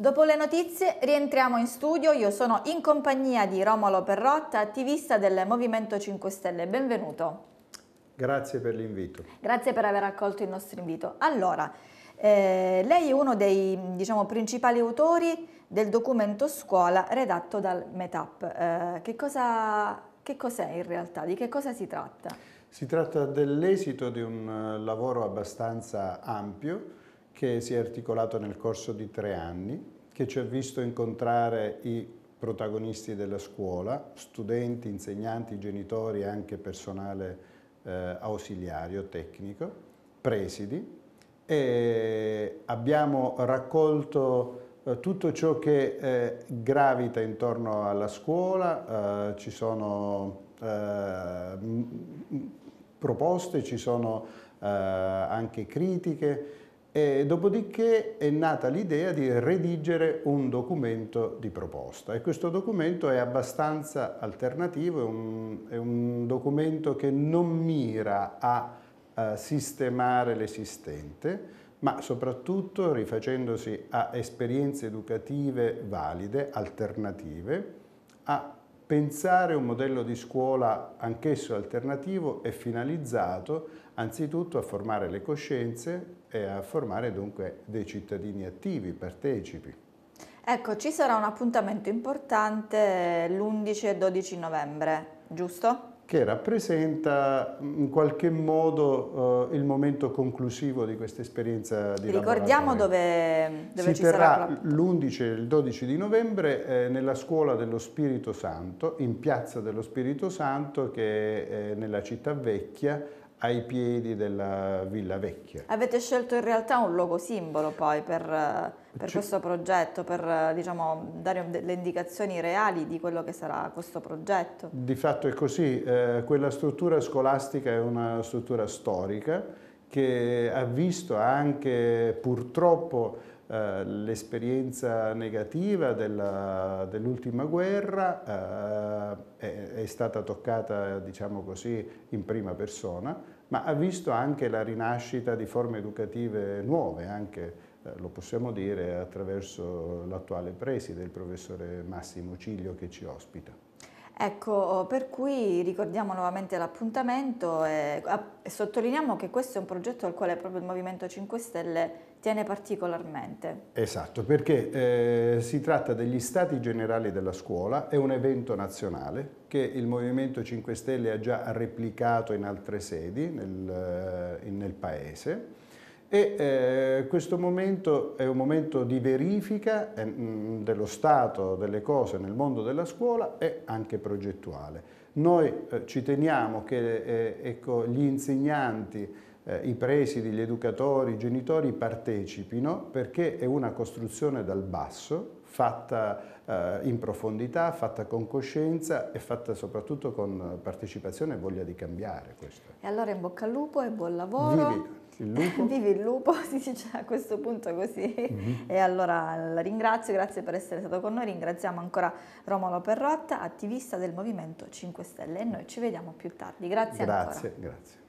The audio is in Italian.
Dopo le notizie rientriamo in studio, io sono in compagnia di Romolo Perrotta, attivista del Movimento 5 Stelle, benvenuto. Grazie per l'invito. Grazie per aver accolto il nostro invito. Allora, eh, lei è uno dei diciamo, principali autori del documento scuola redatto dal METAP. Eh, che, cosa, che cos'è in realtà? Di che cosa si tratta? Si tratta dell'esito di un eh, lavoro abbastanza ampio che si è articolato nel corso di tre anni, che ci ha visto incontrare i protagonisti della scuola, studenti, insegnanti, genitori e anche personale eh, ausiliario, tecnico, presidi e abbiamo raccolto eh, tutto ciò che eh, gravita intorno alla scuola, eh, ci sono eh, proposte, ci sono eh, anche critiche, e dopodiché è nata l'idea di redigere un documento di proposta e questo documento è abbastanza alternativo, è un, è un documento che non mira a, a sistemare l'esistente, ma soprattutto rifacendosi a esperienze educative valide, alternative, a pensare un modello di scuola anch'esso alternativo e finalizzato anzitutto a formare le coscienze e a formare dunque dei cittadini attivi, partecipi. Ecco, ci sarà un appuntamento importante l'11 e 12 novembre, giusto? che rappresenta in qualche modo uh, il momento conclusivo di questa esperienza di Ricordiamo dove, dove si terrà l'11 e il 12 di novembre eh, nella Scuola dello Spirito Santo, in Piazza dello Spirito Santo che è eh, nella città vecchia ai piedi della Villa Vecchia. Avete scelto in realtà un logo simbolo poi per, eh, per questo progetto, per eh, diciamo, dare le indicazioni reali di quello che sarà questo progetto. Di fatto è così, eh, quella struttura scolastica è una struttura storica che ha visto anche purtroppo eh, l'esperienza negativa dell'ultima dell guerra eh, è, è, stata toccata, diciamo così, in prima persona, ma ha visto anche la rinascita di forme educative nuove, anche, eh, lo possiamo dire, attraverso l'attuale preside, il professore Massimo Ciglio, che ci ospita. Ecco, oh, per cui ricordiamo nuovamente l'appuntamento e, e, sottolineiamo che questo è un progetto al quale proprio il Movimento 5 Stelle tiene particolarmente. Esatto, perché eh, si tratta degli stati generali della scuola, è un evento nazionale che il Movimento 5 Stelle ha già replicato in altre sedi nel, eh, nel Paese e eh, questo momento è un momento di verifica eh, mm, dello stato delle cose nel mondo della scuola e anche progettuale. Noi eh, ci teniamo che eh, ecco, gli insegnanti, eh, i presidi, gli educatori, i genitori partecipino perché è una costruzione dal basso, fatta eh, in profondità, fatta con coscienza e fatta soprattutto con partecipazione e voglia di cambiare. Questo. E allora in bocca al lupo e buon lavoro. Vivi il lupo. Vivi il lupo, si cioè, dice a questo punto così. Mm-hmm. E allora la ringrazio, grazie per essere stato con noi. Ringraziamo ancora Romolo Perrotta, attivista del Movimento 5 Stelle. E noi ci vediamo più tardi. Grazie, grazie ancora. Grazie, grazie.